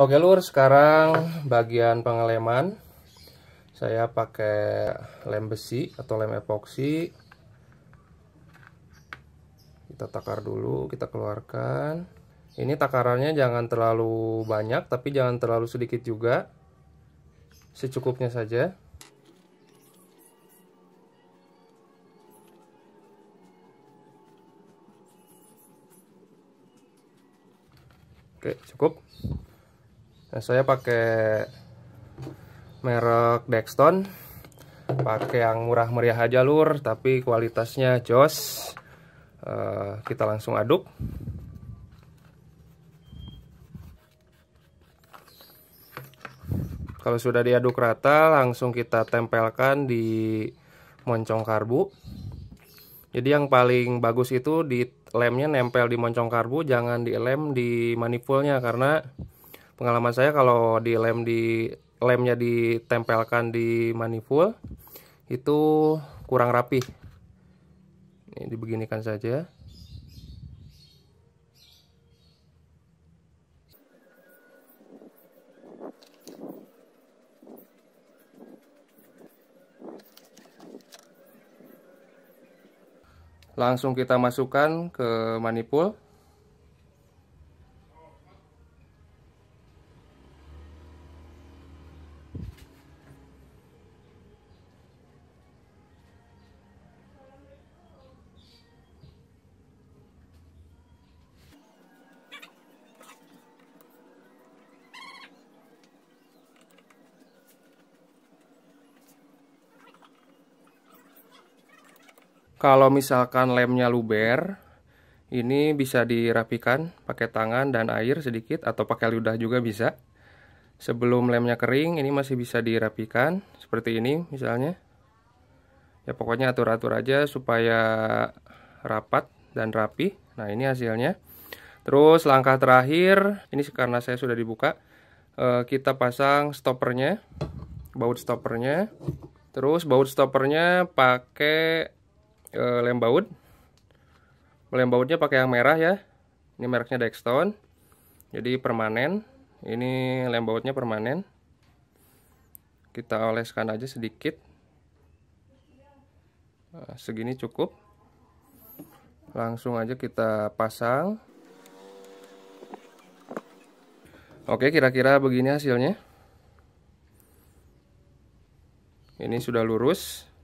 Oke lur, sekarang bagian pengeleman. Saya pakai lem besi atau lem epoksi. Kita takar dulu, kita keluarkan. Ini takarannya jangan terlalu banyak, tapi jangan terlalu sedikit juga. Secukupnya saja. Oke, cukup nah, saya pakai merek Dexton pakai yang murah meriah aja lur tapi kualitasnya jos eh, kita langsung aduk kalau sudah diaduk rata langsung kita tempelkan di moncong karbu jadi yang paling bagus itu di lemnya nempel di moncong karbu, jangan di lem di manifoldnya karena pengalaman saya kalau di lem di lemnya ditempelkan di manifold itu kurang rapi ini dibeginikan saja langsung kita masukkan ke manifold kalau misalkan lemnya luber ini bisa dirapikan pakai tangan dan air sedikit atau pakai ludah juga bisa sebelum lemnya kering ini masih bisa dirapikan seperti ini misalnya ya pokoknya atur-atur aja supaya rapat dan rapi nah ini hasilnya terus langkah terakhir ini karena saya sudah dibuka eh, kita pasang stoppernya baut stoppernya terus baut stoppernya pakai e, lem baut lem bautnya pakai yang merah ya ini mereknya Dextone jadi permanen ini lem bautnya permanen kita oleskan aja sedikit nah, segini cukup langsung aja kita pasang oke kira-kira begini hasilnya ini sudah lurus